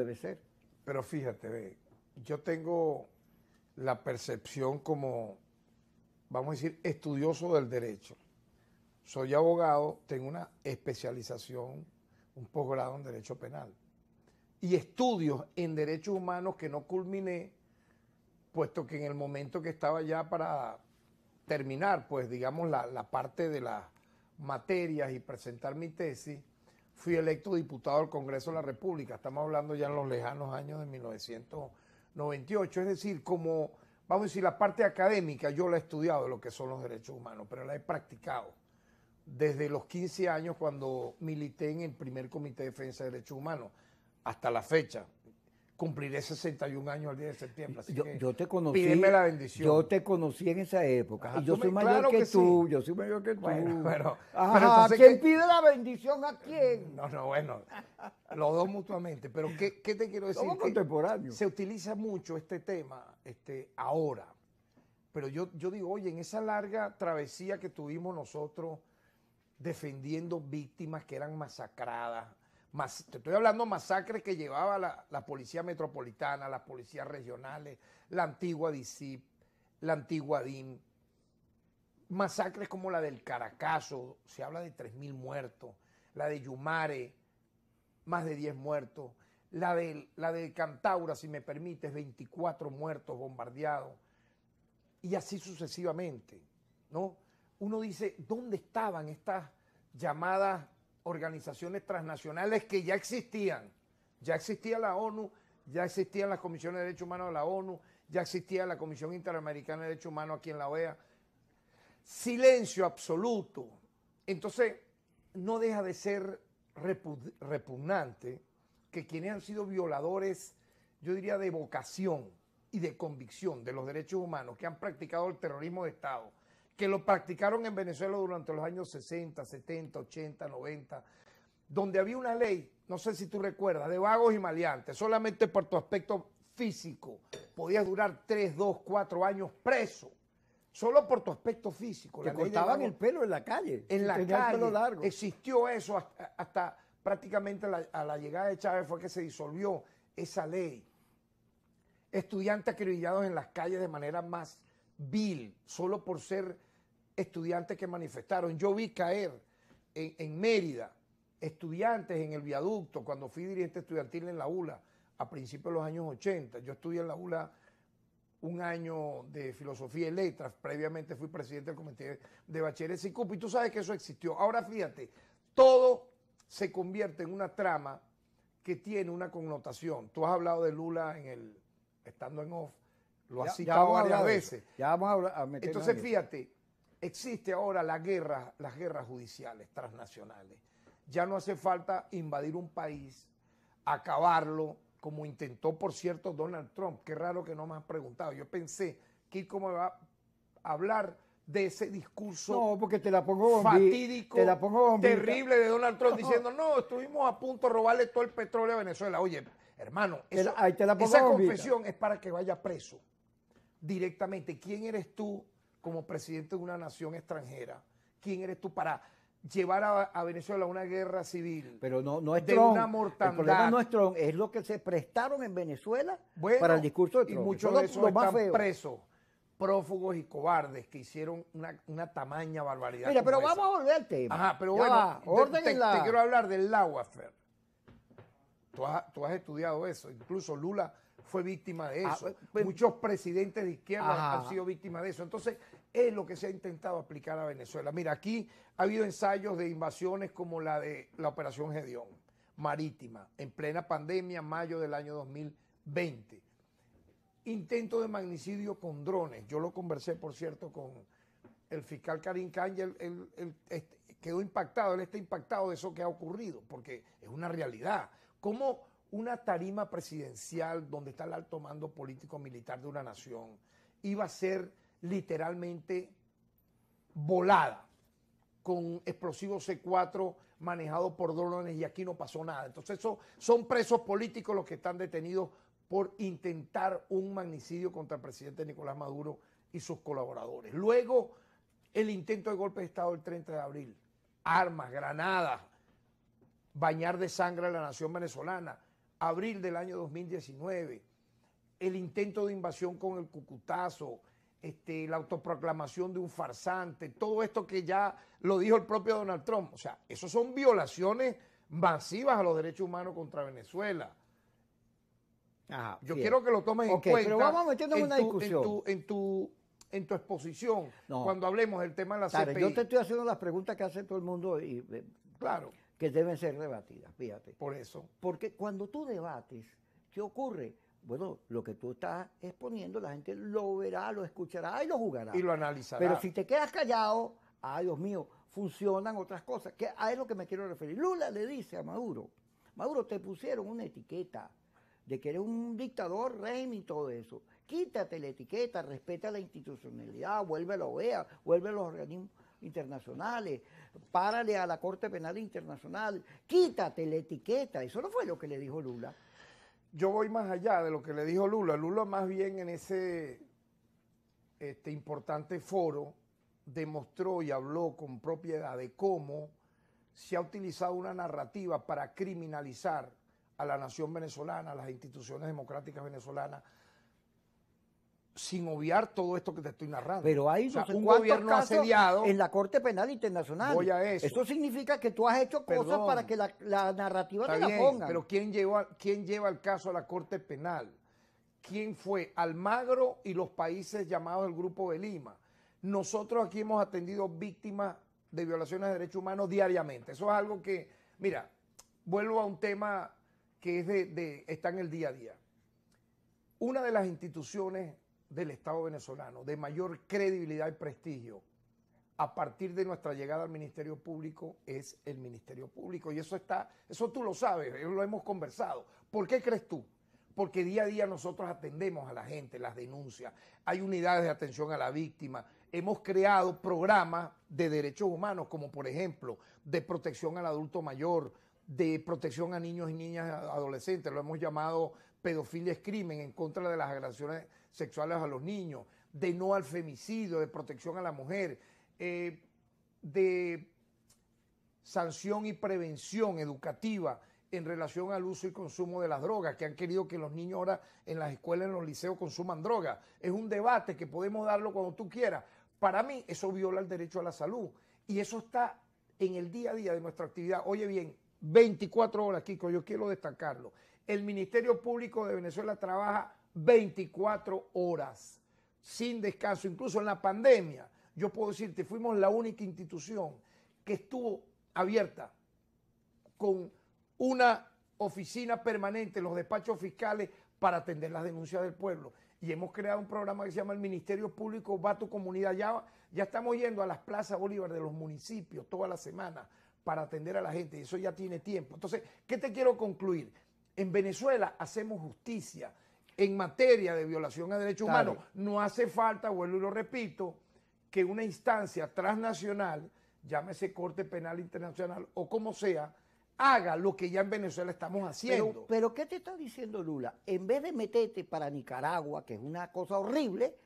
debe ser. Pero fíjate, yo tengo la percepción como, vamos a decir, estudioso del derecho. Soy abogado, tengo una especialización, un posgrado en derecho penal y estudios en derechos humanos que no culminé, puesto que en el momento que estaba ya para terminar, pues digamos, la parte de las materias y presentar mi tesis, fui electo diputado al Congreso de la República. Estamos hablando ya en los lejanos años de 1998. Es decir, como, vamos a decir, la parte académica yo la he estudiado de lo que son los derechos humanos, pero la he practicado desde los 15 años cuando milité en el primer Comité de Defensa de Derechos Humanos hasta la fecha, cumpliré 61 años el 10 de septiembre. yo, te conocí. Pídeme la bendición. Yo te conocí en esa época. y yo soy mayor que, tú. Yo soy mayor que tú. pero, ¿Quién pide la bendición a quién? No, no, bueno. los dos mutuamente. Pero ¿qué, te quiero decir? Somos contemporáneos. Se utiliza mucho este tema este, ahora. Pero yo, yo digo, oye, en esa larga travesía que tuvimos nosotros defendiendo víctimas que eran masacradas, te estoy hablando de masacres que llevaba la, policía metropolitana, las policías regionales, la antigua DICIP, la antigua DIM. Masacres como la del Caracaso, se habla de 3.000 muertos, la de Yumare, más de 10 muertos, la de, la de Cantaura, si me permites, 24 muertos bombardeados, y así sucesivamente, ¿no? Uno dice, ¿dónde estaban estas llamadas organizaciones transnacionales que ya existían. Ya existía la ONU, ya existían las comisiones de derechos humanos de la ONU, ya existía la Comisión Interamericana de Derechos Humanos aquí en la OEA. Silencio absoluto. Entonces, no deja de ser repugnante que quienes han sido violadores, yo diría, de vocación y de convicción de los derechos humanos, que han practicado el terrorismo de Estado, que lo practicaron en Venezuela durante los años 60, 70, 80, 90, donde había una ley, no sé si tú recuerdas, de vagos y maleantes, solamente por tu aspecto físico. Podías durar 3, 2, 4 años preso solo por tu aspecto físico. Le cortaban el pelo en la calle. En la calle. Pelo largo. Existió eso hasta, prácticamente a la llegada de Chávez fue que se disolvió esa ley. Estudiantes acribillados en las calles de manera más vil solo por ser estudiantes que manifestaron. Yo vi caer en, Mérida estudiantes en el viaducto cuando fui dirigente estudiantil en la ULA a principios de los años 80. Yo estudié en la ULA un año de filosofía y letras. Previamente fui presidente del comité de bachilleres y cupo. Y tú sabes que eso existió. Ahora fíjate, todo se convierte en una trama que tiene una connotación. Tú has hablado de Lula en el estando en off lo ha citado varias veces. Ya vamos a, Entonces, fíjate, existe ahora la guerra, las guerras judiciales transnacionales. Ya no hace falta invadir un país, acabarlo, como intentó, por cierto, Donald Trump. Qué raro que no me han preguntado. Yo pensé que cómo va a hablar de ese discurso no, porque te la pongo fatídico, terrible de Donald Trump diciendo, no, estuvimos a punto de robarle todo el petróleo a Venezuela. Oye, hermano, esa confesión es para que vaya preso directamente quién eres tú como presidente de una nación extranjera, quién eres tú para llevar a, Venezuela a una guerra civil. Pero no, no es de Una mortandad. no es lo que se prestaron en Venezuela para el discurso de Trump. Y muchos de esos están presos, prófugos y cobardes que hicieron una, tamaña barbaridad. Mira, pero vamos a volver al tema. Ajá, pero bueno, orden te, quiero hablar del Lawafer. Tú tú has estudiado eso. Incluso Lula fue víctima de ah, eso. Eh, pues, Muchos presidentes de izquierda han sido víctimas de eso. Entonces, es lo que se ha intentado aplicar a Venezuela. Mira, aquí ha habido ensayos de invasiones como la de la Operación Gedeón, marítima, en plena pandemia, mayo del año 2020. Intento de magnicidio con drones. Yo lo conversé, por cierto, con el fiscal Karim Kanye, él, este, quedó impactado, él está impactado de eso que ha ocurrido, porque es una realidad. ¿Cómo una tarima presidencial donde está el alto mando político militar de una nación iba a ser literalmente volada con explosivos C4 manejados por drones y aquí no pasó nada. Entonces son presos políticos los que están detenidos por intentar un magnicidio contra el presidente Nicolás Maduro y sus colaboradores. Luego el intento de golpe de Estado el 30 de abril, armas, granadas, bañar de sangre a la nación venezolana abril del año 2019, el intento de invasión con el cucutazo, este, la autoproclamación de un farsante, todo esto que ya lo dijo el propio Donald Trump. O sea, eso son violaciones masivas a los derechos humanos contra Venezuela. Yo quiero que lo tomes en cuenta. Pero vamos en una tu, En tu, exposición, cuando hablemos del tema de la CPI. Yo te estoy haciendo las preguntas que hace todo el mundo y. Eh, claro que deben ser debatidas, fíjate. Por eso. Porque cuando tú debates, ¿qué ocurre? Bueno, lo que tú estás exponiendo, la gente lo verá, lo escuchará y lo jugará. Y lo analizará. Pero si te quedas callado, ay Dios mío, funcionan otras cosas, que a es lo que me quiero referir. Lula le dice a Maduro, Maduro, te pusieron una etiqueta de que eres un dictador, rey y todo eso. Quítate la etiqueta, respeta la institucionalidad, vuelve a la OEA, vuelve a los organismos internacionales, párale a la Corte Penal Internacional, quítate la etiqueta. Eso no fue lo que le dijo Lula. Yo voy más allá de lo que le dijo Lula. Lula más bien en ese este, importante foro demostró y habló con propiedad de cómo se ha utilizado una narrativa para criminalizar a la nación venezolana, a las instituciones democráticas venezolanas, sin obviar todo esto que te estoy narrando. Pero hay un gobierno asediado en la Corte Penal Internacional. eso. Esto significa que tú has hecho cosas para que la, narrativa te la ponga. Pero ¿quién, lleva, ¿quién lleva el caso a la Corte Penal? ¿Quién fue? Almagro y los países llamados el Grupo de Lima. Nosotros aquí hemos atendido víctimas de violaciones de derechos humanos diariamente. Eso es algo que, mira, vuelvo a un tema que es de está en el día a día. Una de las instituciones del Estado venezolano, de mayor credibilidad y prestigio, a partir de nuestra llegada al Ministerio Público es el Ministerio Público. Y eso está, eso tú lo sabes, eh, lo hemos conversado. ¿Por qué crees tú? Porque día a día nosotros atendemos a la gente, las denuncias, hay unidades de atención a la víctima, hemos creado programas de derechos humanos, como por ejemplo de protección al adulto mayor, de protección a niños y niñas adolescentes, lo hemos llamado pedofilia es crimen en contra de las agresiones sexuales a los niños, de no al femicidio, de protección a la mujer, eh, de sanción y prevención educativa en relación al uso y consumo de las drogas, que han querido que los niños ahora en las escuelas, en los liceos consuman drogas. Es un debate que podemos darlo cuando tú quieras. Para mí eso viola el derecho a la salud y eso está en el día a día de nuestra actividad. Oye bien, 24 horas, Kiko, yo quiero destacarlo. El Ministerio Público de Venezuela trabaja 24 horas, sin descanso, incluso en la pandemia. Yo puedo decirte, fuimos la única institución que estuvo abierta con una oficina permanente los despachos fiscales para atender las denuncias del pueblo. Y hemos creado un programa que se llama el Ministerio Público Va tu Comunidad. Ya, ya estamos yendo a las plazas Bolívar de los municipios toda la semana para atender a la gente y eso ya tiene tiempo. Entonces, ¿qué te quiero concluir? En Venezuela hacemos justicia en materia de violación a derechos humanos. No hace falta, vuelvo y lo repito, que una instancia transnacional, llámese Corte Penal Internacional o como sea, haga lo que ya en Venezuela estamos haciendo. Pero, pero ¿qué te está diciendo Lula? En vez de meterte para Nicaragua, que es una cosa horrible,